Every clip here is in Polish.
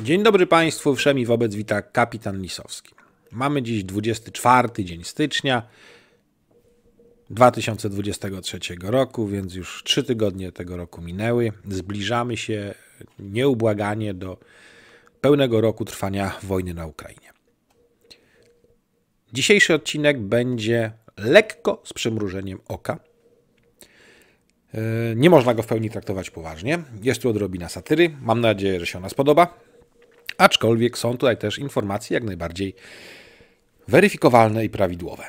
Dzień dobry Państwu, wszemi wobec wita kapitan Lisowski. Mamy dziś 24 dzień stycznia 2023 roku, więc już trzy tygodnie tego roku minęły. Zbliżamy się nieubłaganie do pełnego roku trwania wojny na Ukrainie. Dzisiejszy odcinek będzie lekko z przymrużeniem oka. E, nie można go w pełni traktować poważnie. Jest tu odrobina satyry. Mam nadzieję, że się ona spodoba. Aczkolwiek są tutaj też informacje jak najbardziej weryfikowalne i prawidłowe.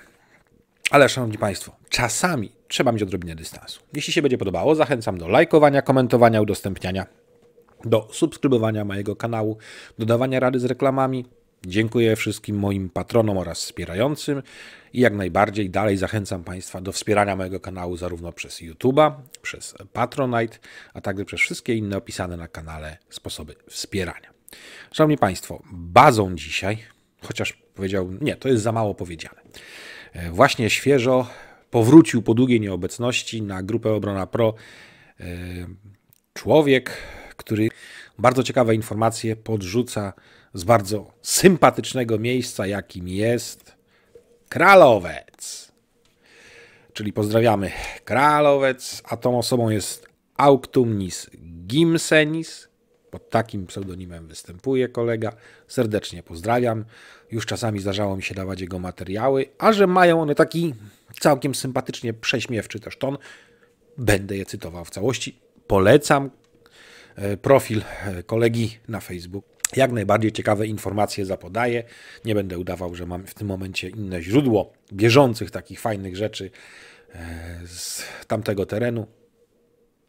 Ale szanowni Państwo, czasami trzeba mieć odrobinę dystansu. Jeśli się będzie podobało, zachęcam do lajkowania, komentowania, udostępniania, do subskrybowania mojego kanału, dodawania rady z reklamami. Dziękuję wszystkim moim patronom oraz wspierającym i jak najbardziej dalej zachęcam Państwa do wspierania mojego kanału zarówno przez YouTube'a, przez Patronite, a także przez wszystkie inne opisane na kanale sposoby wspierania. Szanowni Państwo, bazą dzisiaj, chociaż powiedział, nie, to jest za mało powiedziane. E, właśnie świeżo powrócił po długiej nieobecności na grupę Obrona Pro e, człowiek, który bardzo ciekawe informacje podrzuca z bardzo sympatycznego miejsca, jakim jest Kralowiec. Czyli pozdrawiamy Kralowiec, a tą osobą jest Auctumnis Gimsenis, pod takim pseudonimem występuje kolega. Serdecznie pozdrawiam. Już czasami zdarzało mi się dawać jego materiały, a że mają one taki całkiem sympatycznie prześmiewczy też ton, będę je cytował w całości. Polecam e, profil e, kolegi na Facebook Jak najbardziej ciekawe informacje zapodaję. Nie będę udawał, że mam w tym momencie inne źródło bieżących takich fajnych rzeczy e, z tamtego terenu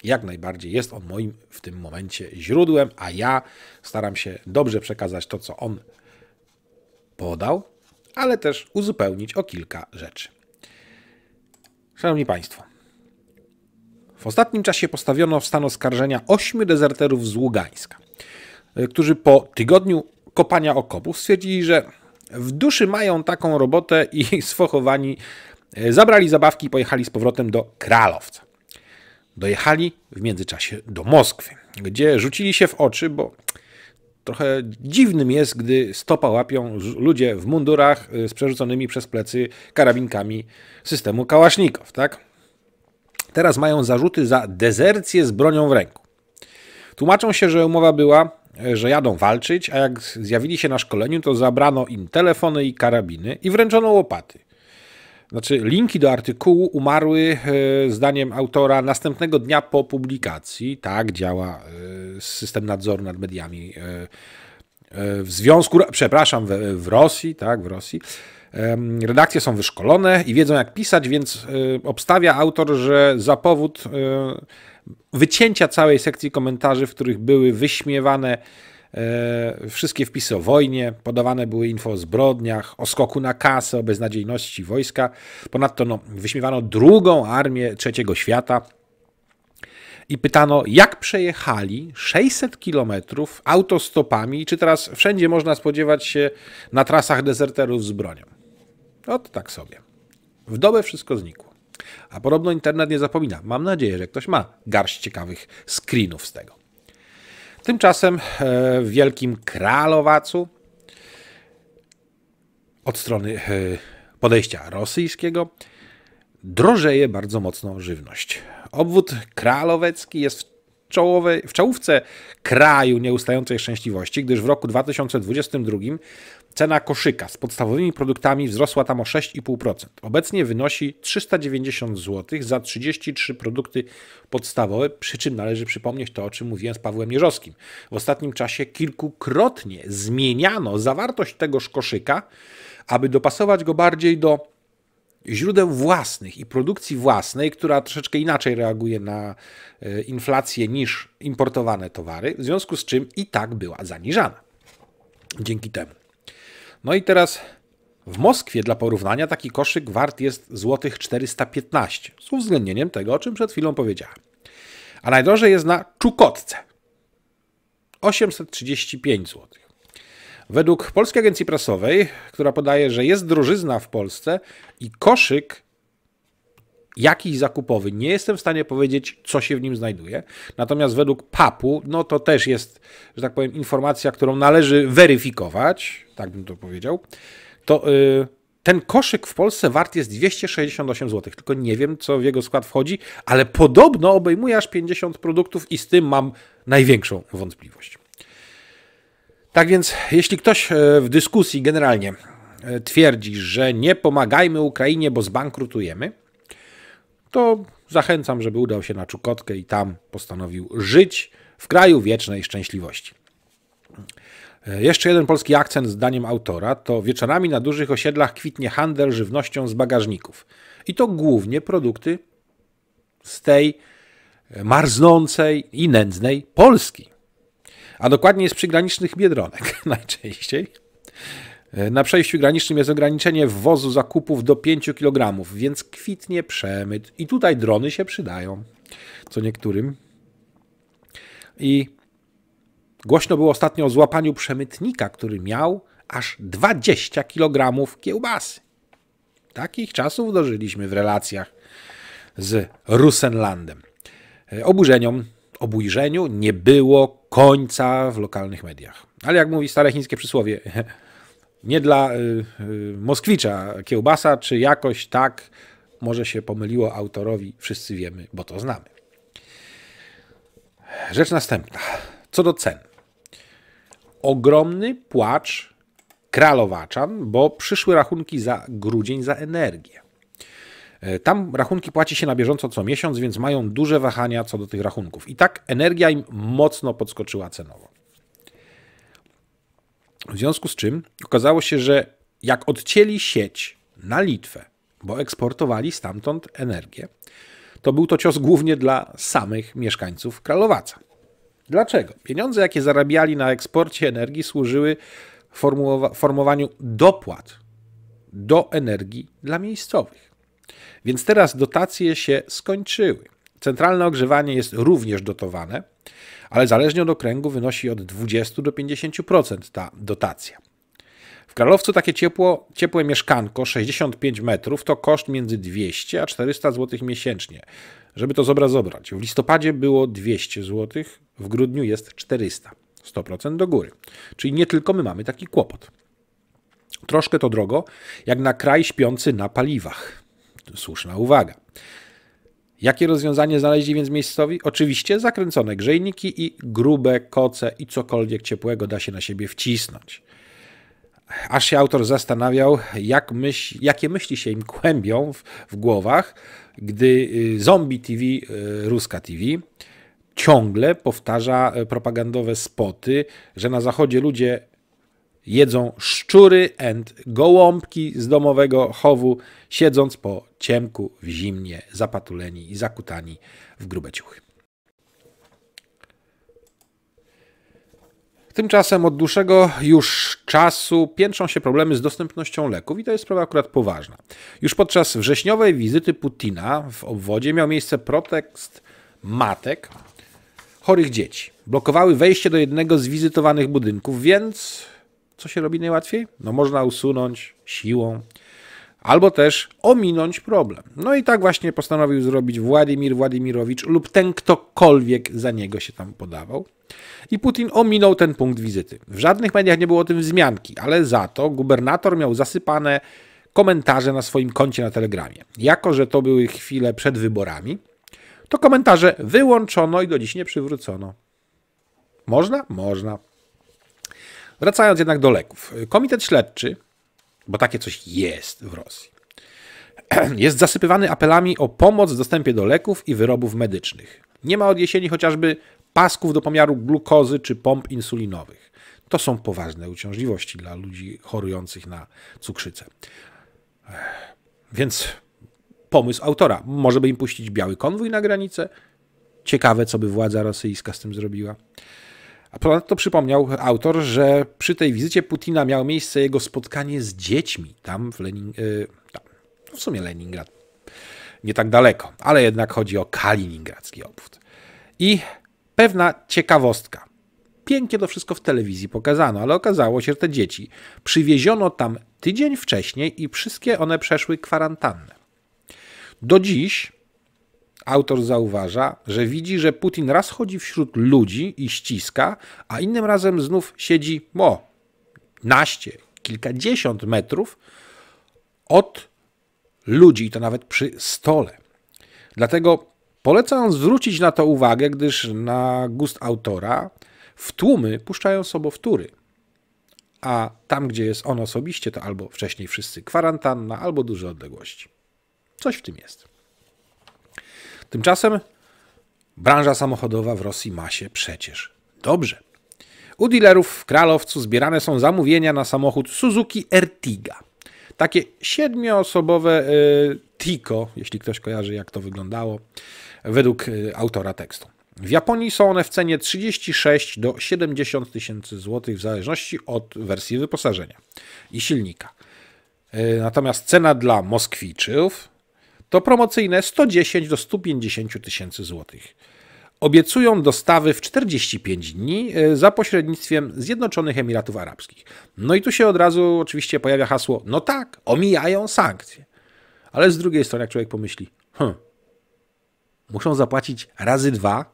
jak najbardziej jest on moim w tym momencie źródłem, a ja staram się dobrze przekazać to, co on podał, ale też uzupełnić o kilka rzeczy. Szanowni Państwo, w ostatnim czasie postawiono w stan oskarżenia ośmiu dezerterów z Ługańska, y, którzy po tygodniu kopania okopów stwierdzili, że w duszy mają taką robotę i sfochowani y, zabrali zabawki i pojechali z powrotem do Kralowca. Dojechali w międzyczasie do Moskwy, gdzie rzucili się w oczy, bo trochę dziwnym jest, gdy stopa łapią ludzie w mundurach y, z przerzuconymi przez plecy karabinkami systemu kałasznikow, tak? Teraz mają zarzuty za dezercję z bronią w ręku. Tłumaczą się, że umowa była, y, że jadą walczyć, a jak zjawili się na szkoleniu, to zabrano im telefony i karabiny i wręczono łopaty. Znaczy, linki do artykułu umarły, e, zdaniem autora, następnego dnia po publikacji. Tak działa e, system nadzoru nad mediami e, w związku, przepraszam, w, w Rosji, tak, w Rosji. Redakcje są wyszkolone i wiedzą, jak pisać, więc obstawia autor, że za powód wycięcia całej sekcji komentarzy, w których były wyśmiewane E, wszystkie wpisy o wojnie, podawane były info o zbrodniach, o skoku na kasę, o beznadziejności wojska. Ponadto no, wyśmiewano drugą armię trzeciego świata, i pytano, jak przejechali 600 kilometrów autostopami, czy teraz wszędzie można spodziewać się na trasach deserterów z bronią. Ot tak sobie. W dobę wszystko znikło. A podobno internet nie zapomina. Mam nadzieję, że ktoś ma garść ciekawych screenów z tego. Tymczasem e, w Wielkim Kralowacu od strony e, podejścia rosyjskiego drożeje bardzo mocno żywność. Obwód kralowecki jest w czołowej, w czołówce kraju nieustającej szczęśliwości, gdyż w roku 2022 Cena koszyka z podstawowymi produktami wzrosła tam o 6,5%. Obecnie wynosi 390 zł za 33 produkty podstawowe, przy czym należy przypomnieć to, o czym mówiłem z Pawłem Jerzowskim. W ostatnim czasie kilkukrotnie zmieniano zawartość tegoż koszyka, aby dopasować go bardziej do źródeł własnych i produkcji własnej, która troszeczkę inaczej reaguje na e, inflację niż importowane towary, w związku z czym i tak była zaniżana dzięki temu. No i teraz w Moskwie dla porównania taki koszyk wart jest złotych 415 z uwzględnieniem tego, o czym przed chwilą powiedziałem. A najdrożej jest na Czukotce 835 zł. Według Polskiej Agencji Prasowej, która podaje, że jest drożyzna w Polsce i koszyk jakiś zakupowy. Nie jestem w stanie powiedzieć, co się w nim znajduje. Natomiast według PAP-u, no to też jest, że tak powiem, informacja, którą należy weryfikować, tak bym to powiedział, to y, ten koszyk w Polsce wart jest 268 zł. Tylko nie wiem, co w jego skład wchodzi, ale podobno obejmuje aż 50 produktów i z tym mam największą wątpliwość. Tak więc, jeśli ktoś e, w dyskusji generalnie e, twierdzi, że nie pomagajmy Ukrainie, bo zbankrutujemy, to zachęcam, żeby udał się na Czukotkę i tam postanowił żyć w kraju wiecznej szczęśliwości. E, jeszcze jeden polski akcent zdaniem autora to wieczorami na dużych osiedlach kwitnie handel żywnością z bagażników. I to głównie produkty z tej e, marznącej i nędznej Polski. A dokładnie z przygranicznych biedronek najczęściej. E, na przejściu granicznym jest ograniczenie wwozu zakupów do 5 kg, więc kwitnie przemyt. I tutaj drony się przydają, co niektórym. I głośno było ostatnio o złapaniu przemytnika, który miał aż 20 kg kiełbasy. Takich czasów dożyliśmy w relacjach z Rusenlandem. E, oburzeniom, obujrzeniu nie było końca w lokalnych mediach. Ale jak mówi stare chińskie przysłowie, nie dla y, y, Moskwicza kiełbasa, czy jakoś tak może się pomyliło autorowi, wszyscy wiemy, bo to znamy. Rzecz następna. Co do cen. Ogromny płacz kralowaczan, bo przyszły rachunki za grudzień za energię. E, tam rachunki płaci się na bieżąco co miesiąc, więc mają duże wahania co do tych rachunków. I tak energia im mocno podskoczyła cenowo. W związku z czym okazało się, że jak odcięli sieć na Litwę, bo eksportowali stamtąd energię, to był to cios głównie dla samych mieszkańców Kralowaca. Dlaczego? Pieniądze, jakie zarabiali na eksporcie energii, służyły formowaniu dopłat do energii dla miejscowych. Więc teraz dotacje się skończyły. Centralne ogrzewanie jest również dotowane ale zależnie od okręgu wynosi od 20 do 50% ta dotacja. W Kralowcu takie ciepło, ciepłe mieszkanko 65 metrów to koszt między 200 a 400 zł miesięcznie. Żeby to zobrazobrać, w listopadzie było 200 zł, w grudniu jest 400. 100% do góry. Czyli nie tylko my mamy taki kłopot. Troszkę to drogo, jak na kraj śpiący na paliwach. Słuszna uwaga. Jakie rozwiązanie znaleźli więc miejscowi? Oczywiście zakręcone grzejniki i grube koce i cokolwiek ciepłego da się na siebie wcisnąć. Aż się autor zastanawiał, jak myśl, jakie myśli się im kłębią w, w głowach, gdy y, Zombie TV, y, Ruska TV, ciągle powtarza y, propagandowe spoty, że na zachodzie ludzie jedzą szczury and gołąbki z domowego chowu, siedząc po ciemku w zimnie, zapatuleni i zakutani w grube ciuchy. Tymczasem od dłuższego już czasu piętrzą się problemy z dostępnością leków i to jest sprawa akurat poważna. Już podczas wrześniowej wizyty Putina w obwodzie miał miejsce protest matek chorych dzieci. Blokowały wejście do jednego z wizytowanych budynków, więc co się robi najłatwiej? No można usunąć siłą albo też ominąć problem. No i tak właśnie postanowił zrobić Władimir Władimirowicz lub ten ktokolwiek za niego się tam podawał. I Putin ominął ten punkt wizyty. W żadnych mediach nie było o tym wzmianki, ale za to gubernator miał zasypane komentarze na swoim koncie na Telegramie. Jako, że to były chwile przed wyborami, to komentarze wyłączono i do dziś nie przywrócono. Można? Można. Wracając jednak do leków. Komitet śledczy, bo takie coś jest w Rosji, jest zasypywany apelami o pomoc w dostępie do leków i wyrobów medycznych. Nie ma od jesieni chociażby pasków do pomiaru glukozy czy pomp insulinowych. To są poważne uciążliwości dla ludzi chorujących na cukrzycę. Więc pomysł autora. Może by im puścić biały konwój na granicę? Ciekawe, co by władza rosyjska z tym zrobiła. A ponadto przypomniał autor, że przy tej wizycie Putina miało miejsce jego spotkanie z dziećmi tam w Lening... Y, no, w sumie Leningrad. Nie tak daleko, ale jednak chodzi o kaliningradzki obwód. I pewna ciekawostka. Pięknie to wszystko w telewizji pokazano, ale okazało się, że te dzieci przywieziono tam tydzień wcześniej i wszystkie one przeszły kwarantannę. Do dziś Autor zauważa, że widzi, że Putin raz chodzi wśród ludzi i ściska, a innym razem znów siedzi mo, naście, kilkadziesiąt metrów od ludzi, to nawet przy stole. Dlatego polecam zwrócić na to uwagę, gdyż na gust autora w tłumy puszczają sobowtóry. A tam, gdzie jest on osobiście, to albo wcześniej wszyscy kwarantanna, albo duże odległości. Coś w tym jest. Tymczasem branża samochodowa w Rosji ma się przecież dobrze. U dealerów w Kralowcu zbierane są zamówienia na samochód Suzuki Ertiga. Takie siedmioosobowe yy, Tico, jeśli ktoś kojarzy jak to wyglądało, według y, autora tekstu. W Japonii są one w cenie 36 do 70 tysięcy złotych w zależności od wersji wyposażenia i silnika. Y, natomiast cena dla Moskwiczów to promocyjne 110 do 150 tysięcy złotych. Obiecują dostawy w 45 dni e, za pośrednictwem Zjednoczonych Emiratów Arabskich. No i tu się od razu oczywiście pojawia hasło: no tak, omijają sankcje. Ale z drugiej strony, jak człowiek pomyśli, hm, muszą zapłacić razy dwa,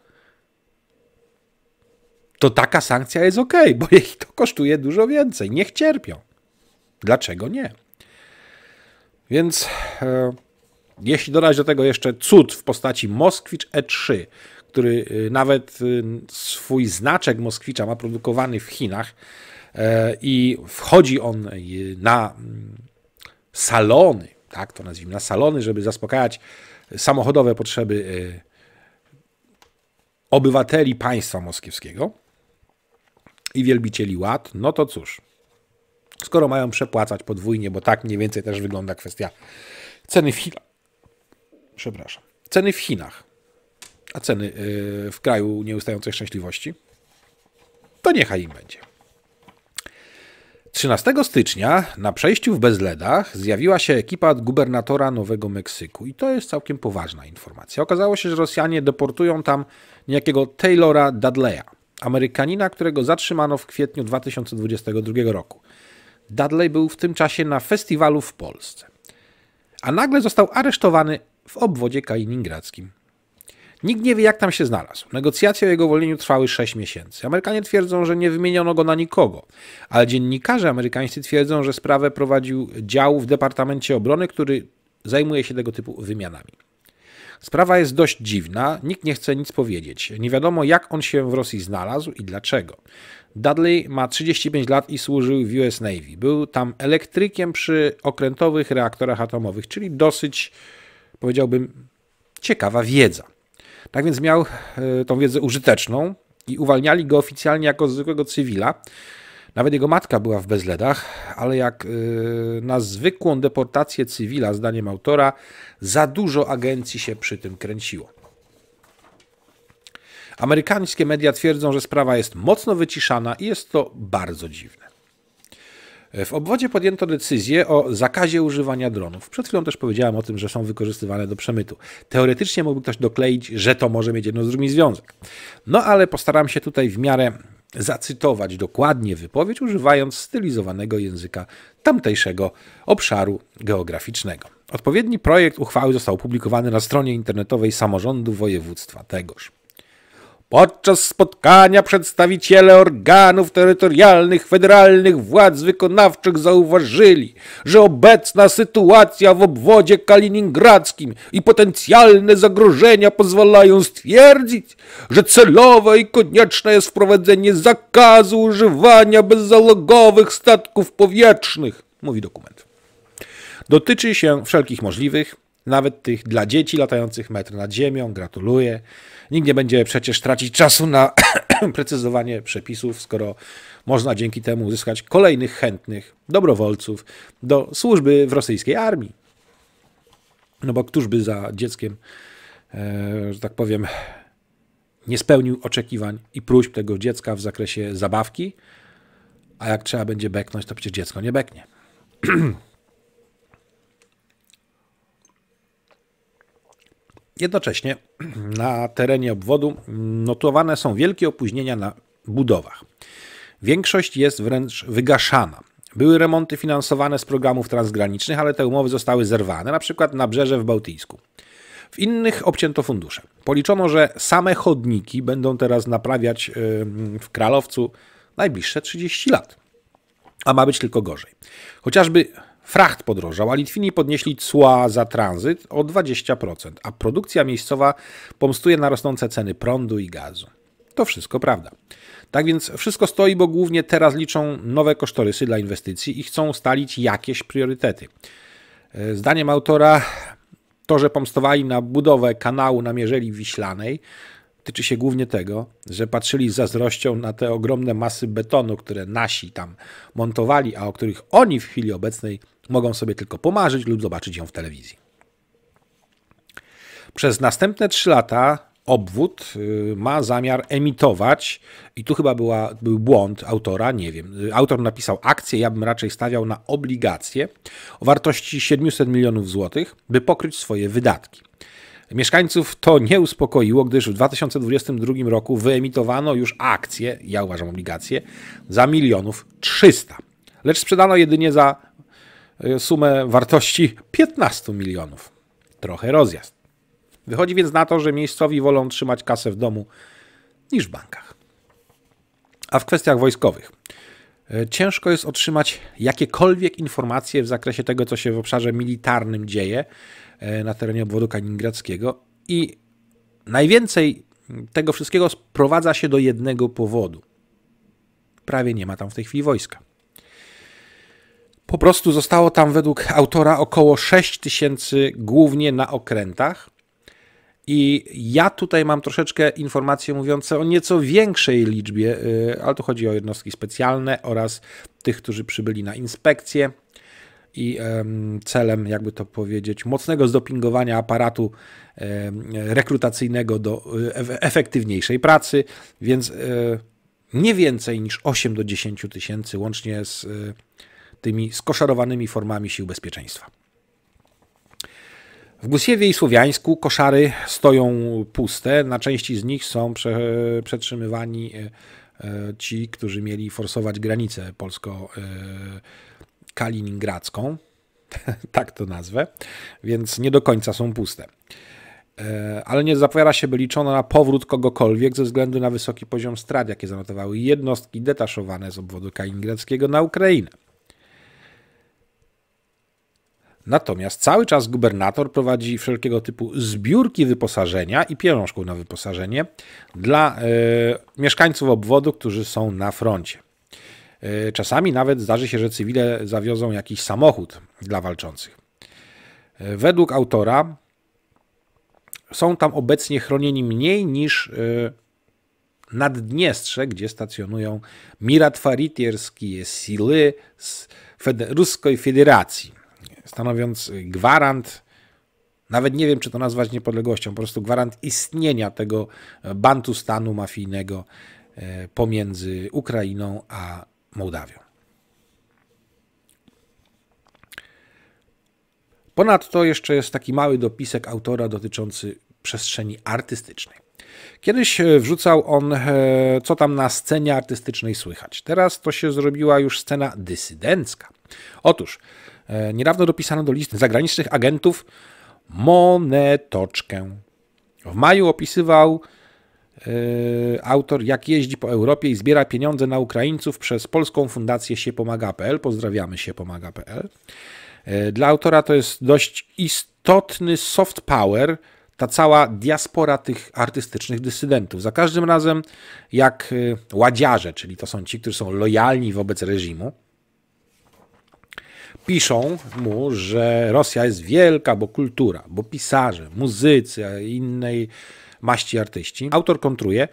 to taka sankcja jest ok, bo ich to kosztuje dużo więcej. Niech cierpią. Dlaczego nie? Więc e, jeśli dodać do tego jeszcze cud w postaci Moskwicz E3, który y, nawet y, swój znaczek Moskwicza ma produkowany w Chinach e, i wchodzi on y, na mm, salony, tak to nazwijmy, na salony, żeby zaspokajać samochodowe potrzeby obywateli państwa moskiewskiego i wielbicieli ład, no to cóż, skoro mają przepłacać podwójnie, bo tak mniej więcej też wygląda kwestia ceny fila przepraszam, ceny w Chinach, a ceny y, w kraju nieustającej szczęśliwości, to niechaj im będzie. 13 stycznia na przejściu w Bezledach zjawiła się ekipa gubernatora Nowego Meksyku i to jest całkiem poważna informacja. Okazało się, że Rosjanie deportują tam niejakiego Taylora Dudleya, Amerykanina, którego zatrzymano w kwietniu 2022 roku. Dudley był w tym czasie na festiwalu w Polsce. A nagle został aresztowany w obwodzie kaliningradzkim. Nikt nie wie, jak tam się znalazł. Negocjacje o jego uwolnieniu trwały 6 miesięcy. Amerykanie twierdzą, że nie wymieniono go na nikogo, ale dziennikarze amerykańscy twierdzą, że sprawę prowadził dział w Departamencie Obrony, który zajmuje się tego typu wymianami. Sprawa jest dość dziwna, nikt nie chce nic powiedzieć. Nie wiadomo, jak on się w Rosji znalazł i dlaczego. Dudley ma 35 lat i służył w US Navy. Był tam elektrykiem przy okrętowych reaktorach atomowych, czyli dosyć powiedziałbym, ciekawa wiedza. Tak więc miał e, tą wiedzę użyteczną i uwalniali go oficjalnie jako zwykłego cywila. Nawet jego matka była w Bezledach, ale jak e, na zwykłą deportację cywila, zdaniem autora, za dużo agencji się przy tym kręciło. Amerykańskie media twierdzą, że sprawa jest mocno wyciszana i jest to bardzo dziwne. W obwodzie podjęto decyzję o zakazie używania dronów. Przed chwilą też powiedziałem o tym, że są wykorzystywane do przemytu. Teoretycznie mógłby ktoś dokleić, że to może mieć jedno z drugim związek. No ale postaram się tutaj w miarę zacytować dokładnie wypowiedź, używając stylizowanego języka tamtejszego obszaru geograficznego. Odpowiedni projekt uchwały został opublikowany na stronie internetowej samorządu województwa tegoż. Podczas spotkania przedstawiciele organów terytorialnych federalnych władz wykonawczych zauważyli, że obecna sytuacja w obwodzie kaliningradzkim i potencjalne zagrożenia pozwalają stwierdzić, że celowe i konieczne jest wprowadzenie zakazu używania bezzałogowych statków powietrznych, mówi dokument. Dotyczy się wszelkich możliwych nawet tych dla dzieci latających metr nad ziemią. Gratuluję. Nikt nie będzie przecież tracić czasu na precyzowanie przepisów, skoro można dzięki temu uzyskać kolejnych chętnych dobrowolców do służby w rosyjskiej armii. No bo któż by za dzieckiem, e, że tak powiem, nie spełnił oczekiwań i próśb tego dziecka w zakresie zabawki, a jak trzeba będzie beknąć, to przecież dziecko nie beknie. Jednocześnie na terenie obwodu notowane są wielkie opóźnienia na budowach. Większość jest wręcz wygaszana. Były remonty finansowane z programów transgranicznych, ale te umowy zostały zerwane, na przykład na brzeże w Bałtyjsku. W innych obcięto fundusze. Policzono, że same chodniki będą teraz naprawiać y, w Kralowcu najbliższe 30 lat. A ma być tylko gorzej. Chociażby Fracht podrożał, a Litwini podnieśli cła za tranzyt o 20%, a produkcja miejscowa pomstuje na rosnące ceny prądu i gazu. To wszystko prawda. Tak więc wszystko stoi, bo głównie teraz liczą nowe kosztorysy dla inwestycji i chcą ustalić jakieś priorytety. E, zdaniem autora to, że pomstowali na budowę kanału na Mierzeli Wiślanej, tyczy się głównie tego, że patrzyli z zazdrością na te ogromne masy betonu, które nasi tam montowali, a o których oni w chwili obecnej Mogą sobie tylko pomarzyć lub zobaczyć ją w telewizji. Przez następne 3 lata obwód y, ma zamiar emitować, i tu chyba była, był błąd autora, nie wiem. Y, autor napisał akcję, ja bym raczej stawiał na obligacje o wartości 700 milionów złotych, by pokryć swoje wydatki. Mieszkańców to nie uspokoiło, gdyż w 2022 roku wyemitowano już akcje, ja uważam obligacje, za milionów 300, lecz sprzedano jedynie za Y, sumę wartości 15 milionów. Trochę rozjazd. Wychodzi więc na to, że miejscowi wolą trzymać kasę w domu niż w bankach. A w kwestiach wojskowych. Y, ciężko jest otrzymać jakiekolwiek informacje w zakresie tego, co się w obszarze militarnym dzieje y, na terenie obwodu kaliningradzkiego i najwięcej tego wszystkiego sprowadza się do jednego powodu. Prawie nie ma tam w tej chwili wojska. Po prostu zostało tam według autora około 6 tysięcy, głównie na okrętach. I ja tutaj mam troszeczkę informacje mówiące o nieco większej liczbie, y, ale tu chodzi o jednostki specjalne oraz tych, którzy przybyli na inspekcję. I celem, jakby to powiedzieć, mocnego zdopingowania aparatu rekrutacyjnego do e, efektywniejszej pracy, więc e, nie więcej niż 8 do 10 tysięcy łącznie z e, tymi skoszarowanymi formami sił bezpieczeństwa. W Gusiewie i Słowiańsku koszary stoją puste. Na części z nich są prze, przetrzymywani e, e, ci, którzy mieli forsować granicę polsko-kaliningradzką. E, tak to nazwę. Więc nie do końca są puste. Ale nie zapowiada się, by liczono na powrót kogokolwiek ze względu na wysoki poziom strat, jakie zanotowały jednostki detaszowane z obwodu kaliningradzkiego na Ukrainę. Natomiast cały czas gubernator prowadzi wszelkiego typu zbiórki wyposażenia i pieniążków na wyposażenie dla e, mieszkańców obwodu, którzy są na froncie. E, czasami nawet zdarzy się, że cywile zawiozą jakiś samochód dla walczących. E, według autora są tam obecnie chronieni mniej niż Naddniestrze, gdzie stacjonują Mirat siły Sily z Ruskiej Federacji stanowiąc y, gwarant, nawet nie wiem, czy to nazwać niepodległością, po prostu gwarant istnienia tego e, bantu stanu mafijnego e, pomiędzy Ukrainą a Mołdawią. Ponadto jeszcze jest taki mały dopisek autora dotyczący przestrzeni artystycznej. Kiedyś e, wrzucał on, co tam na scenie artystycznej słychać. Teraz to się zrobiła już scena dysydencka. Otóż E, niedawno dopisano do listy zagranicznych agentów monetoczkę. W maju opisywał e, autor, jak jeździ po Europie i zbiera pieniądze na Ukraińców przez polską fundację siepomaga.pl. Pozdrawiamy siepomaga.pl. E, dla autora to jest dość istotny soft power, ta cała diaspora tych artystycznych dysydentów. Za każdym razem, jak ładziarze, czyli to są ci, którzy są lojalni wobec reżimu, piszą mu, że Rosja jest wielka, bo kultura, bo pisarze, muzycy, innej maści artyści. Autor kontruje,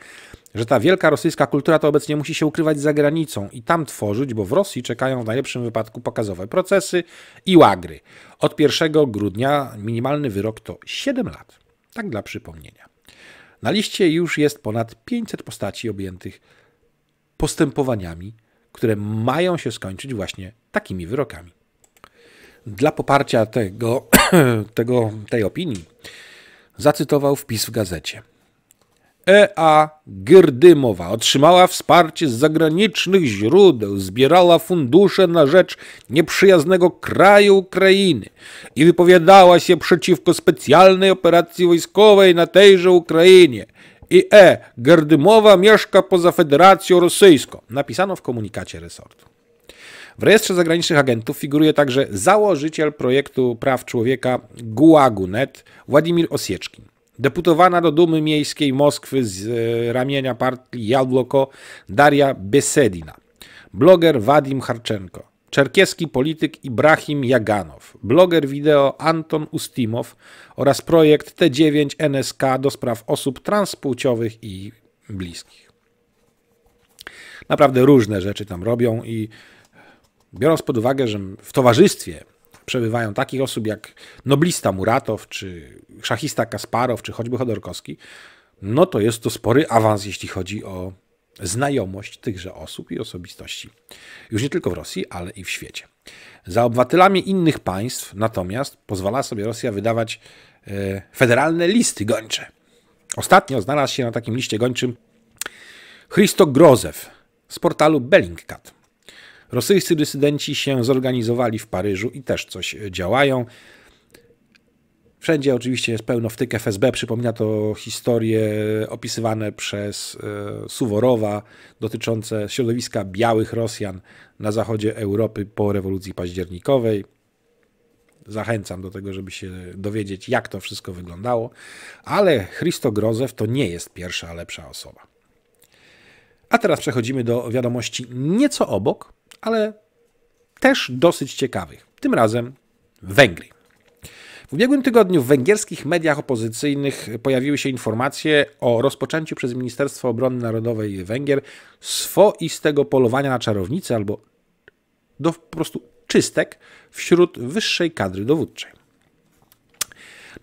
że ta wielka rosyjska kultura to obecnie musi się ukrywać za granicą i tam tworzyć, bo w Rosji czekają w najlepszym wypadku pokazowe procesy i łagry. Od 1 grudnia minimalny wyrok to 7 lat. Tak dla przypomnienia. Na liście już jest ponad 500 postaci objętych postępowaniami, które mają się skończyć właśnie takimi wyrokami. Dla poparcia tego, tego, tej opinii zacytował wpis w gazecie. E.A. Gyrdymowa otrzymała wsparcie z zagranicznych źródeł, zbierała fundusze na rzecz nieprzyjaznego kraju Ukrainy i wypowiadała się przeciwko specjalnej operacji wojskowej na tejże Ukrainie. I E. Gerdymowa mieszka poza Federacją Rosyjską, napisano w komunikacie resortu. W rejestrze zagranicznych agentów figuruje także założyciel projektu praw człowieka Guagunet Władimir Osieczkin. Deputowana do Dumy Miejskiej Moskwy z e, ramienia partii Jabłoko Daria Besedina, bloger Wadim Harczenko, czerkieski polityk Ibrahim Jaganow, bloger wideo Anton Ustimow oraz projekt T9 NSK do spraw osób transpłciowych i bliskich. Naprawdę różne rzeczy tam robią i biorąc pod uwagę, że w towarzystwie przebywają takich osób jak noblista Muratow, czy szachista Kasparow, czy choćby Chodorkowski, no to jest to spory awans, jeśli chodzi o znajomość tychże osób i osobistości. Już nie tylko w Rosji, ale i w świecie. Za obywatelami innych państw natomiast pozwala sobie Rosja wydawać e, federalne listy gończe. Ostatnio znalazł się na takim liście gończym Christo Grozew z portalu Bellingcat. Rosyjscy dysydenci się zorganizowali w Paryżu i też coś e, działają. Wszędzie oczywiście jest pełno wtyk FSB, przypomina to historie e, opisywane przez e, Suworowa dotyczące środowiska białych Rosjan na zachodzie Europy po rewolucji październikowej. Zachęcam do tego, żeby się dowiedzieć, jak to wszystko wyglądało, ale Christo Grozew to nie jest pierwsza lepsza osoba. A teraz przechodzimy do wiadomości nieco obok, ale też dosyć ciekawych. Tym razem Węgry. W ubiegłym tygodniu w węgierskich mediach opozycyjnych pojawiły się informacje o rozpoczęciu przez Ministerstwo Obrony Narodowej Węgier swoistego polowania na czarownice albo do po prostu czystek wśród wyższej kadry dowódczej.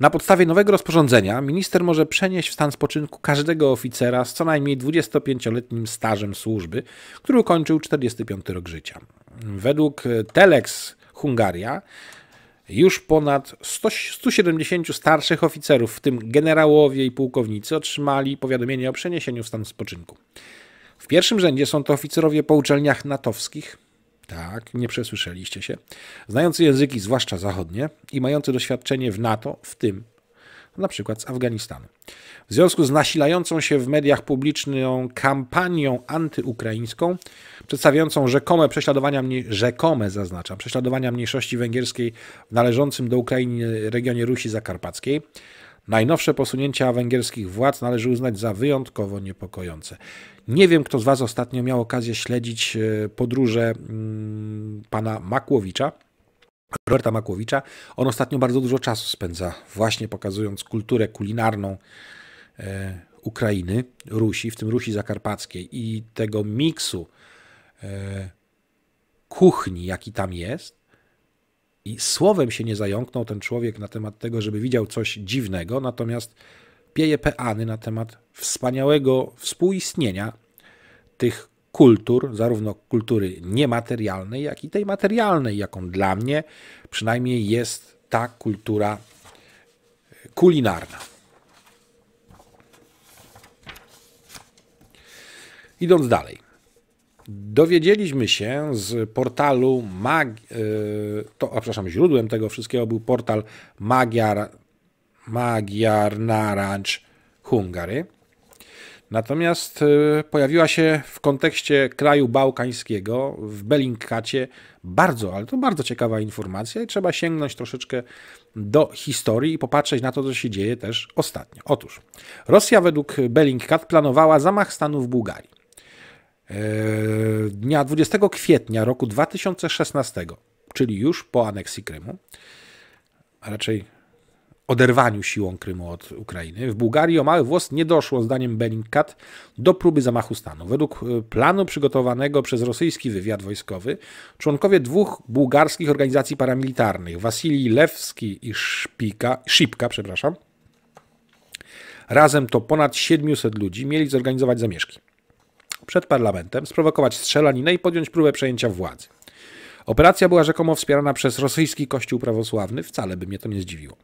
Na podstawie nowego rozporządzenia minister może przenieść w stan spoczynku każdego oficera z co najmniej 25-letnim stażem służby, który ukończył 45 rok życia. Według Telex Hungaria już ponad 100, 170 starszych oficerów, w tym generałowie i pułkownicy, otrzymali powiadomienie o przeniesieniu w stan spoczynku. W pierwszym rzędzie są to oficerowie po uczelniach natowskich, tak, nie przesłyszeliście się. Znający języki, zwłaszcza zachodnie, i mający doświadczenie w NATO, w tym na przykład z Afganistanu. W związku z nasilającą się w mediach publiczną kampanią antyukraińską, przedstawiającą rzekome prześladowania, rzekome zaznaczam, prześladowania mniejszości węgierskiej w należącym do Ukrainy regionie Rusi Zakarpackiej, Najnowsze posunięcia węgierskich władz należy uznać za wyjątkowo niepokojące. Nie wiem, kto z Was ostatnio miał okazję śledzić e, podróże mm, pana Makłowicza. Roberta Makłowicza. On ostatnio bardzo dużo czasu spędza właśnie pokazując kulturę kulinarną e, Ukrainy, Rusi, w tym Rusi Zakarpackiej i tego miksu e, kuchni, jaki tam jest. I słowem się nie zająknął ten człowiek na temat tego, żeby widział coś dziwnego, natomiast pieje peany na temat wspaniałego współistnienia tych kultur, zarówno kultury niematerialnej, jak i tej materialnej, jaką dla mnie przynajmniej jest ta kultura kulinarna. Idąc dalej. Dowiedzieliśmy się z portalu Mag... Y, to, przepraszam, źródłem tego wszystkiego był portal Magyar... Magyar Naranj Hungary. Natomiast y, pojawiła się w kontekście kraju bałkańskiego w Belinkacie bardzo, ale to bardzo ciekawa informacja i trzeba sięgnąć troszeczkę do historii i popatrzeć na to, co się dzieje też ostatnio. Otóż Rosja według Belinkat planowała zamach stanu w Bułgarii. E, dnia 20 kwietnia roku 2016, czyli już po aneksji Krymu, a raczej oderwaniu siłą Krymu od Ukrainy, w Bułgarii o mały włos nie doszło, zdaniem Bellingcat, do próby zamachu stanu. Według e, planu przygotowanego przez rosyjski wywiad wojskowy, członkowie dwóch bułgarskich organizacji paramilitarnych, Wasilii Lewski i Szpika, Szipka, przepraszam, razem to ponad 700 ludzi, mieli zorganizować zamieszki przed parlamentem, sprowokować strzelaninę i podjąć próbę przejęcia władzy. Operacja była rzekomo wspierana przez rosyjski kościół prawosławny, wcale by mnie to nie zdziwiło.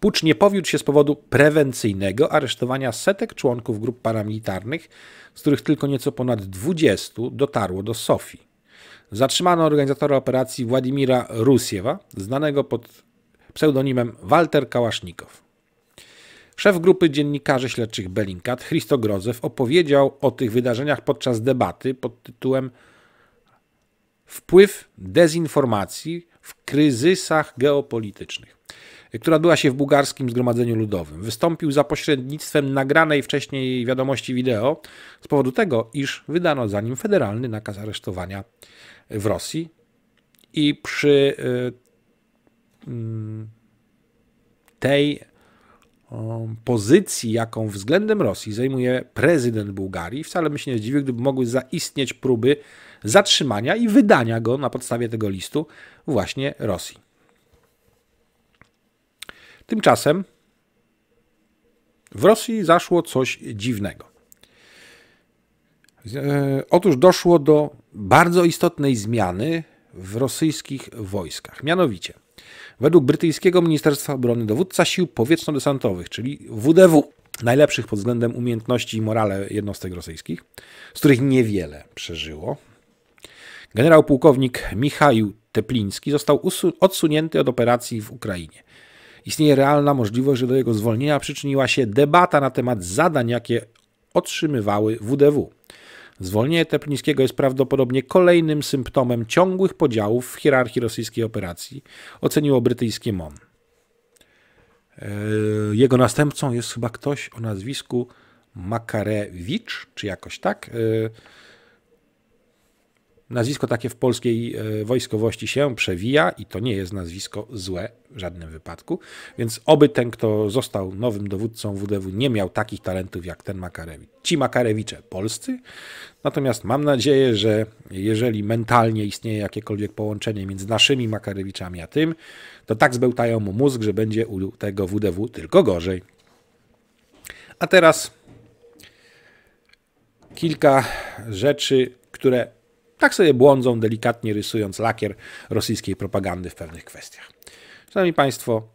Pucz nie powiódł się z powodu prewencyjnego aresztowania setek członków grup paramilitarnych, z których tylko nieco ponad 20 dotarło do Sofii. Zatrzymano organizatora operacji Władimira Rusiewa, znanego pod pseudonimem Walter Kałasznikow. Szef grupy dziennikarzy śledczych Belinkat, Christo Grozew, opowiedział o tych wydarzeniach podczas debaty pod tytułem Wpływ dezinformacji w kryzysach geopolitycznych, która była się w bułgarskim Zgromadzeniu Ludowym. Wystąpił za pośrednictwem nagranej wcześniej wiadomości wideo z powodu tego, iż wydano za nim federalny nakaz aresztowania w Rosji i przy y, mm, tej pozycji, jaką względem Rosji zajmuje prezydent Bułgarii, wcale bym się nie zdziwił, gdyby mogły zaistnieć próby zatrzymania i wydania go na podstawie tego listu właśnie Rosji. Tymczasem w Rosji zaszło coś dziwnego. E, otóż doszło do bardzo istotnej zmiany w rosyjskich wojskach. Mianowicie Według brytyjskiego Ministerstwa Obrony dowódca sił powietrzno-desantowych, czyli WDW, najlepszych pod względem umiejętności i morale jednostek rosyjskich, z których niewiele przeżyło, generał pułkownik Michał Tepliński został odsunięty od operacji w Ukrainie. Istnieje realna możliwość, że do jego zwolnienia przyczyniła się debata na temat zadań, jakie otrzymywały WDW. Zwolnienie Teplińskiego jest prawdopodobnie kolejnym symptomem ciągłych podziałów w hierarchii rosyjskiej operacji, oceniło brytyjskie MON. E, jego następcą jest chyba ktoś o nazwisku Makarewicz, czy jakoś tak. E, Nazwisko takie w polskiej e, wojskowości się przewija i to nie jest nazwisko złe w żadnym wypadku. Więc oby ten, kto został nowym dowódcą WDW, nie miał takich talentów jak ten Makarewicz. Ci Makarewicze polscy. Natomiast mam nadzieję, że jeżeli mentalnie istnieje jakiekolwiek połączenie między naszymi Makarewiczami a tym, to tak zbełtają mu mózg, że będzie u tego WDW tylko gorzej. A teraz kilka rzeczy, które tak sobie błądzą, delikatnie rysując lakier rosyjskiej propagandy w pewnych kwestiach. Szanowni Państwo,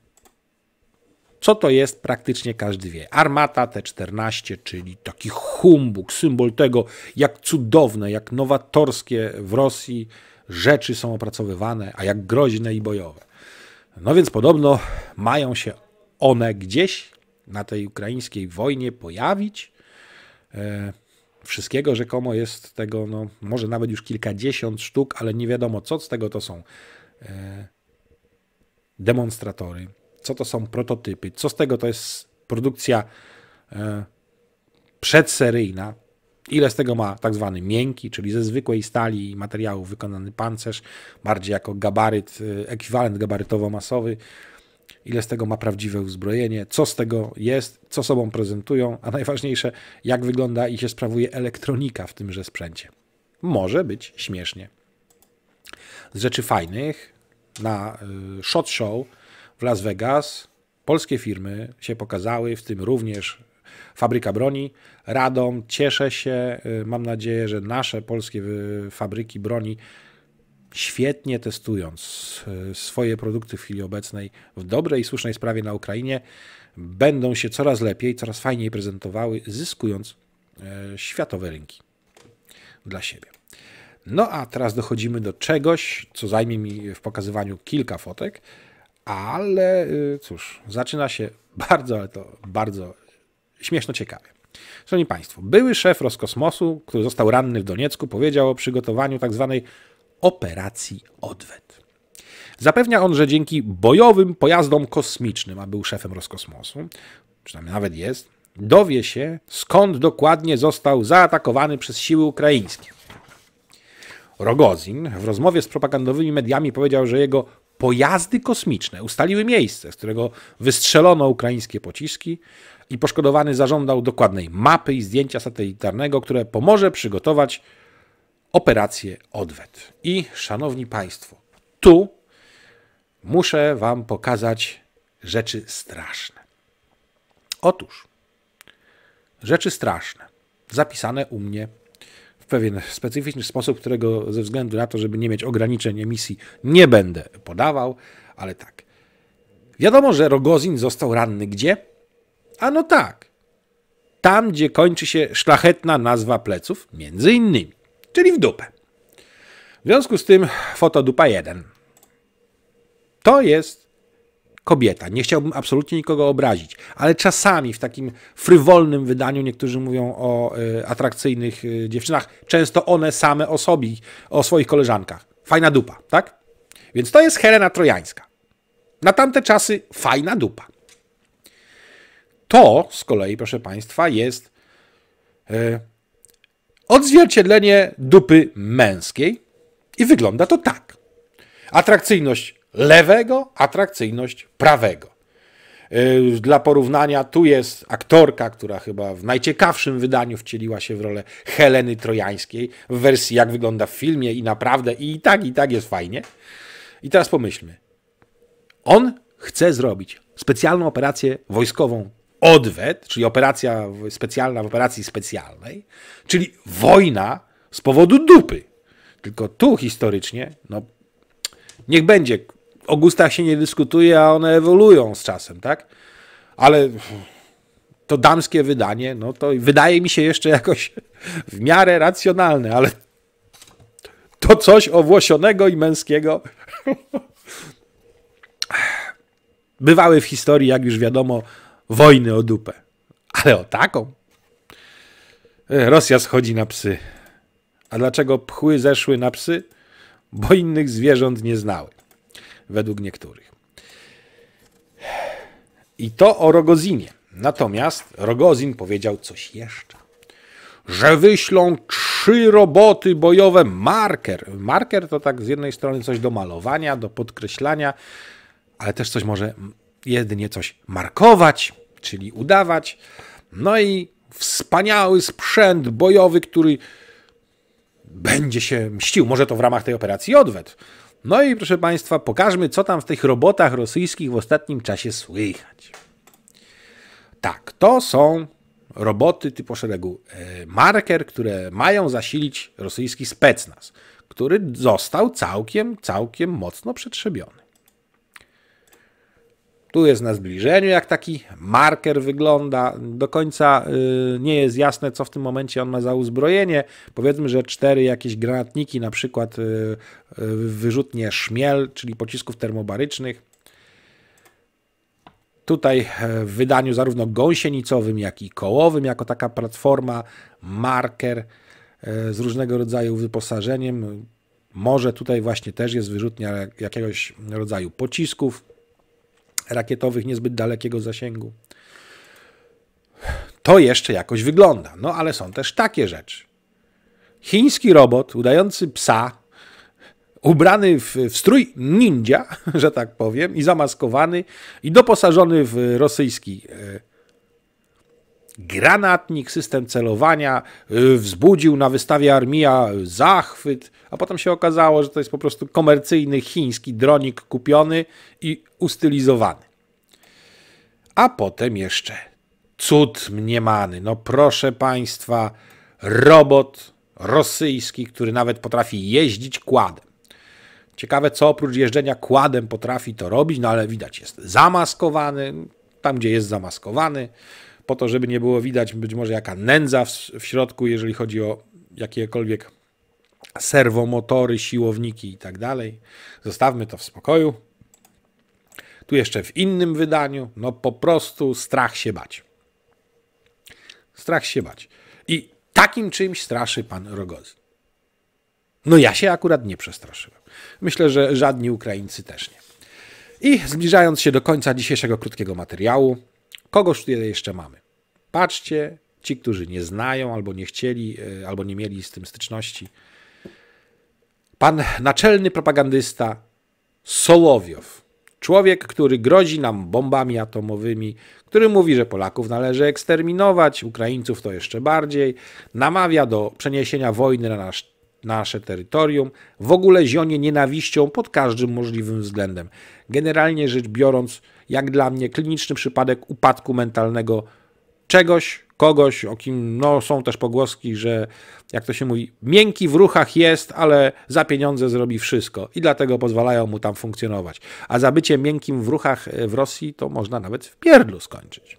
co to jest, praktycznie każdy wie. Armata T-14, czyli taki humbug, symbol tego, jak cudowne, jak nowatorskie w Rosji rzeczy są opracowywane, a jak groźne i bojowe. No więc podobno mają się one gdzieś na tej ukraińskiej wojnie pojawić. E, wszystkiego rzekomo jest tego, no, może nawet już kilkadziesiąt sztuk, ale nie wiadomo co z tego to są e, demonstratory, co to są prototypy, co z tego to jest produkcja e, przedseryjna, ile z tego ma tak zwany miękki, czyli ze zwykłej stali i materiału wykonany pancerz, bardziej jako gabaryt, e, ekwiwalent gabarytowo-masowy, ile z tego ma prawdziwe uzbrojenie, co z tego jest, co sobą prezentują, a najważniejsze, jak wygląda i się sprawuje elektronika w tymże sprzęcie. Może być śmiesznie. Z rzeczy fajnych na y, Shot Show w Las Vegas polskie firmy się pokazały, w tym również Fabryka Broni. Radom, cieszę się. Y, mam nadzieję, że nasze polskie y, fabryki broni świetnie testując e, swoje produkty w chwili obecnej w dobrej i słusznej sprawie na Ukrainie, będą się coraz lepiej, coraz fajniej prezentowały, zyskując e, światowe rynki dla siebie. No a teraz dochodzimy do czegoś, co zajmie mi w pokazywaniu kilka fotek, ale e, cóż, zaczyna się bardzo, ale to bardzo śmieszno ciekawie. Szanowni Państwo, były szef Roskosmosu, który został ranny w Doniecku, powiedział o przygotowaniu tak zwanej operacji Odwet. Zapewnia on, że dzięki bojowym pojazdom kosmicznym, a był szefem Roskosmosu, przynajmniej nawet jest, dowie się, skąd dokładnie został zaatakowany przez siły ukraińskie. Rogozin w rozmowie z propagandowymi mediami powiedział, że jego pojazdy kosmiczne ustaliły miejsce, z którego wystrzelono ukraińskie pociski i poszkodowany zażądał dokładnej mapy i zdjęcia satelitarnego, które pomoże przygotować operację odwet. I szanowni Państwo, tu muszę Wam pokazać rzeczy straszne. Otóż, rzeczy straszne, zapisane u mnie w pewien specyficzny sposób, którego ze względu na to, żeby nie mieć ograniczeń emisji, nie będę podawał, ale tak. Wiadomo, że Rogozin został ranny gdzie? A no tak. Tam, gdzie kończy się szlachetna nazwa pleców, między innymi czyli w dupę. W związku z tym fotodupa 1. To jest kobieta. Nie chciałbym absolutnie nikogo obrazić, ale czasami w takim frywolnym wydaniu niektórzy mówią o y, atrakcyjnych y, dziewczynach, często one same o sobie, o swoich koleżankach. Fajna dupa, tak? Więc to jest Helena Trojańska. Na tamte czasy fajna dupa. To z kolei, proszę Państwa, jest y, odzwierciedlenie dupy męskiej i wygląda to tak. Atrakcyjność lewego, atrakcyjność prawego. Y, dla porównania, tu jest aktorka, która chyba w najciekawszym wydaniu wcieliła się w rolę Heleny Trojańskiej, w wersji jak wygląda w filmie i naprawdę, i tak, i tak jest fajnie. I teraz pomyślmy. On chce zrobić specjalną operację wojskową odwet, czyli operacja specjalna w operacji specjalnej, czyli wojna z powodu dupy. Tylko tu historycznie, no niech będzie, o gustach się nie dyskutuje, a one ewoluują z czasem, tak? Ale to damskie wydanie, no to wydaje mi się jeszcze jakoś w miarę racjonalne, ale to coś owłosionego i męskiego. Bywały w historii, jak już wiadomo, wojny o dupę. Ale o taką. E, Rosja schodzi na psy. A dlaczego pchły zeszły na psy? Bo innych zwierząt nie znały. Według niektórych. I to o Rogozinie. Natomiast Rogozin powiedział coś jeszcze. Że wyślą trzy roboty bojowe marker. Marker to tak z jednej strony coś do malowania, do podkreślania, ale też coś może jedynie coś markować czyli udawać. No i wspaniały sprzęt bojowy, który będzie się mścił. Może to w ramach tej operacji odwet. No i proszę Państwa, pokażmy, co tam w tych robotach rosyjskich w ostatnim czasie słychać. Tak, to są roboty typu szeregu e, marker, które mają zasilić rosyjski specnaz, który został całkiem, całkiem mocno przetrzebiony. Tu jest na zbliżeniu, jak taki marker wygląda. Do końca y, nie jest jasne, co w tym momencie on ma za uzbrojenie. Powiedzmy, że cztery jakieś granatniki, na przykład y, y, wyrzutnie szmiel, czyli pocisków termobarycznych. Tutaj e, w wydaniu zarówno gąsienicowym, jak i kołowym, jako taka platforma, marker e, z różnego rodzaju wyposażeniem. Może tutaj właśnie też jest wyrzutnia jakiegoś rodzaju pocisków rakietowych niezbyt dalekiego zasięgu. To jeszcze jakoś wygląda, no ale są też takie rzeczy. Chiński robot udający psa, ubrany w, w strój ninja, że tak powiem, i zamaskowany, i doposażony w rosyjski e, granatnik, system celowania, y, wzbudził na wystawie Armia zachwyt, a potem się okazało, że to jest po prostu komercyjny chiński dronik kupiony i ustylizowany. A potem jeszcze cud mniemany. No proszę Państwa, robot rosyjski, który nawet potrafi jeździć kładem. Ciekawe, co oprócz jeżdżenia kładem potrafi to robić, no ale widać, jest zamaskowany, tam gdzie jest zamaskowany po to, żeby nie było widać być może jaka nędza w, w środku, jeżeli chodzi o jakiekolwiek serwomotory, siłowniki i tak dalej. Zostawmy to w spokoju. Tu jeszcze w innym wydaniu, no po prostu strach się bać. Strach się bać. I takim czymś straszy pan Rogozin. No ja się akurat nie przestraszyłem. Myślę, że żadni Ukraińcy też nie. I zbliżając się do końca dzisiejszego krótkiego materiału, kogoż tutaj jeszcze mamy? Patrzcie, ci, którzy nie znają albo nie chcieli, e, albo nie mieli z tym styczności. Pan naczelny propagandysta Sołowiow. Człowiek, który grozi nam bombami atomowymi, który mówi, że Polaków należy eksterminować, Ukraińców to jeszcze bardziej, namawia do przeniesienia wojny na nasz, nasze terytorium, w ogóle zionie nienawiścią pod każdym możliwym względem. Generalnie rzecz biorąc, jak dla mnie, kliniczny przypadek upadku mentalnego czegoś, kogoś, o kim no, są też pogłoski, że jak to się mówi, miękki w ruchach jest, ale za pieniądze zrobi wszystko i dlatego pozwalają mu tam funkcjonować. A za bycie miękkim w ruchach e, w Rosji to można nawet w pierdlu skończyć.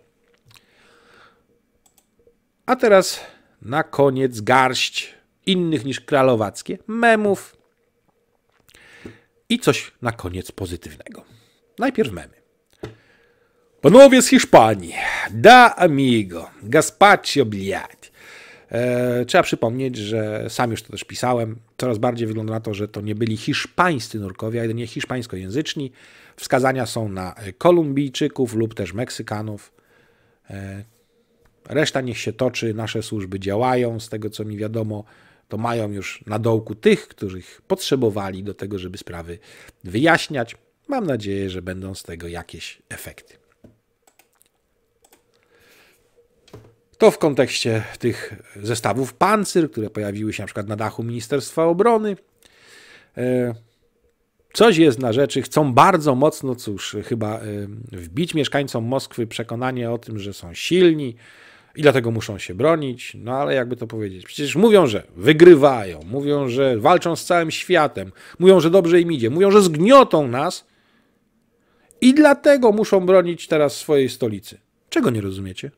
A teraz na koniec garść innych niż kralowackie memów i coś na koniec pozytywnego. Najpierw memy. Panowie z Hiszpanii, da amigo, gazpacho, bliad. E, trzeba przypomnieć, że sam już to też pisałem, coraz bardziej wygląda na to, że to nie byli hiszpańscy nurkowie, a jedynie hiszpańskojęzyczni. Wskazania są na Kolumbijczyków lub też Meksykanów. E, reszta niech się toczy, nasze służby działają, z tego co mi wiadomo, to mają już na dołku tych, których potrzebowali do tego, żeby sprawy wyjaśniać. Mam nadzieję, że będą z tego jakieś efekty. To w kontekście tych zestawów pancer, które pojawiły się na przykład na dachu Ministerstwa Obrony. E, coś jest na rzeczy, chcą bardzo mocno, cóż, chyba e, wbić mieszkańcom Moskwy przekonanie o tym, że są silni i dlatego muszą się bronić. No ale jakby to powiedzieć? Przecież mówią, że wygrywają, mówią, że walczą z całym światem, mówią, że dobrze im idzie, mówią, że zgniotą nas i dlatego muszą bronić teraz swojej stolicy. Czego nie rozumiecie?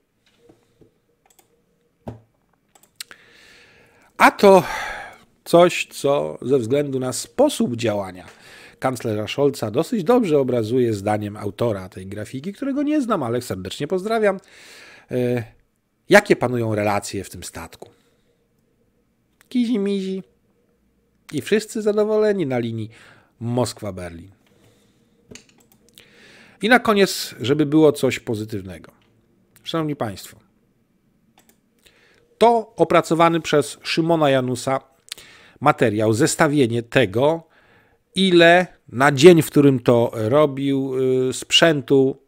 A to coś, co ze względu na sposób działania kanclerza Scholza dosyć dobrze obrazuje zdaniem autora tej grafiki, którego nie znam, ale serdecznie pozdrawiam. E, jakie panują relacje w tym statku? Kizi-mizi i wszyscy zadowoleni na linii Moskwa-Berlin. I na koniec, żeby było coś pozytywnego. Szanowni Państwo, to opracowany przez Szymona Janusa materiał, zestawienie tego, ile na dzień, w którym to robił, y, sprzętu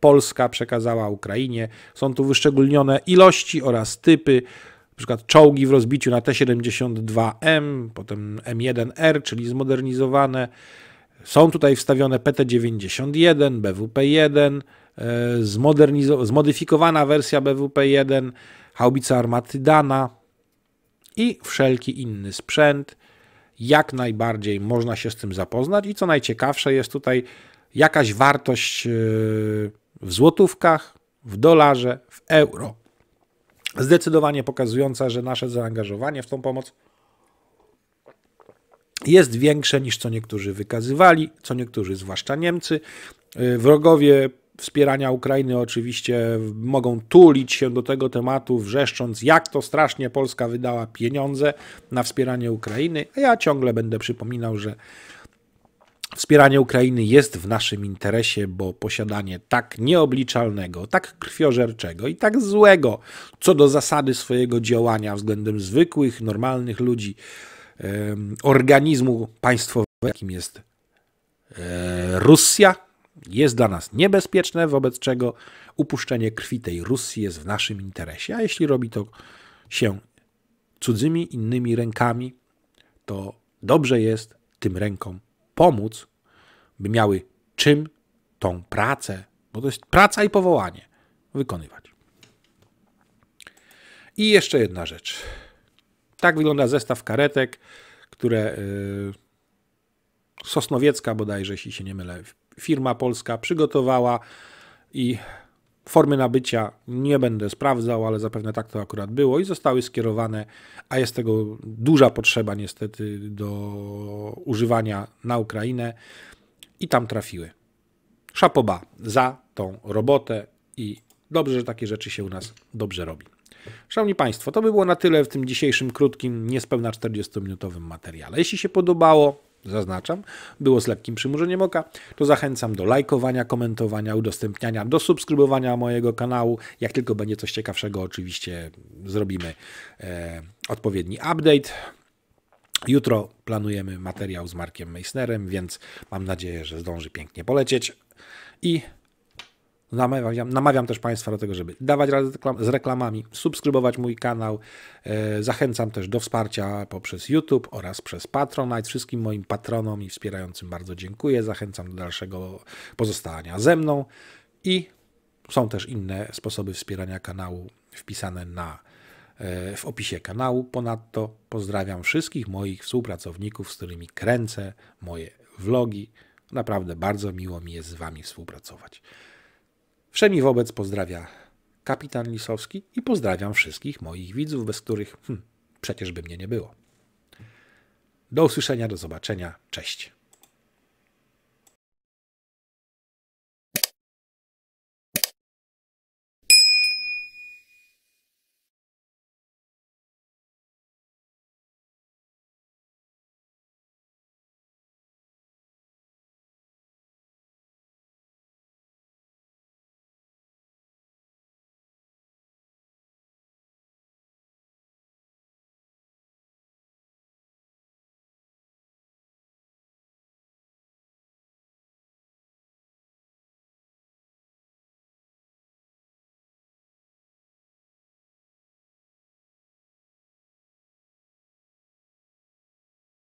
Polska przekazała Ukrainie. Są tu wyszczególnione ilości oraz typy, na przykład czołgi w rozbiciu na T-72M, potem M1R, czyli zmodernizowane. Są tutaj wstawione PT-91, BWP-1, y, zmodernizo- zmodyfikowana wersja BWP-1, haubica dana i wszelki inny sprzęt. Jak najbardziej można się z tym zapoznać i co najciekawsze jest tutaj jakaś wartość e, w złotówkach, w dolarze, w euro. Zdecydowanie pokazująca, że nasze zaangażowanie w tą pomoc jest większe niż co niektórzy wykazywali, co niektórzy, zwłaszcza Niemcy. E, wrogowie wspierania Ukrainy oczywiście mogą tulić się do tego tematu, wrzeszcząc, jak to strasznie Polska wydała pieniądze na wspieranie Ukrainy, a ja ciągle będę przypominał, że Wspieranie Ukrainy jest w naszym interesie, bo posiadanie tak nieobliczalnego, tak krwiożerczego i tak złego co do zasady swojego działania względem zwykłych, normalnych ludzi, organizmu państwowego, jakim jest e, Rosja, jest dla nas niebezpieczne, wobec czego upuszczenie krwi tej Rosji jest w naszym interesie, a jeśli robi to się cudzymi, innymi rękami, to dobrze jest tym rękom pomóc, by miały czym tą pracę, bo to jest praca i powołanie, wykonywać. I jeszcze jedna rzecz. Tak wygląda zestaw karetek, które yy, Sosnowiecka bodajże, jeśli się nie mylę, firma polska przygotowała i formy nabycia nie będę sprawdzał, ale zapewne tak to akurat było i zostały skierowane, a jest tego duża potrzeba niestety do używania na Ukrainę i tam trafiły. Szapoba za tą robotę i dobrze, że takie rzeczy się u nas dobrze robi. Szanowni Państwo, to by było na tyle w tym dzisiejszym krótkim, niespełna 40-minutowym materiale. Jeśli się podobało, zaznaczam, było z lekkim przymurzeniem oka, to zachęcam do lajkowania, komentowania, udostępniania, do subskrybowania mojego kanału. Jak tylko będzie coś ciekawszego, oczywiście zrobimy e, odpowiedni update. Jutro planujemy materiał z Markiem Meissnerem, więc mam nadzieję, że zdąży pięknie polecieć i Namawiam, namawiam też Państwa do tego, żeby dawać radę z reklamami, subskrybować mój kanał. E, zachęcam też do wsparcia poprzez YouTube oraz przez Patronite. Wszystkim moim patronom i wspierającym bardzo dziękuję. Zachęcam do dalszego pozostania ze mną i są też inne sposoby wspierania kanału wpisane na, e, w opisie kanału. Ponadto pozdrawiam wszystkich moich współpracowników, z którymi kręcę moje vlogi. Naprawdę bardzo miło mi jest z Wami współpracować. Wszemi wobec pozdrawia kapitan Lisowski i pozdrawiam wszystkich moich widzów, bez których hmm, przecież by mnie nie było. Do usłyszenia, do zobaczenia, cześć.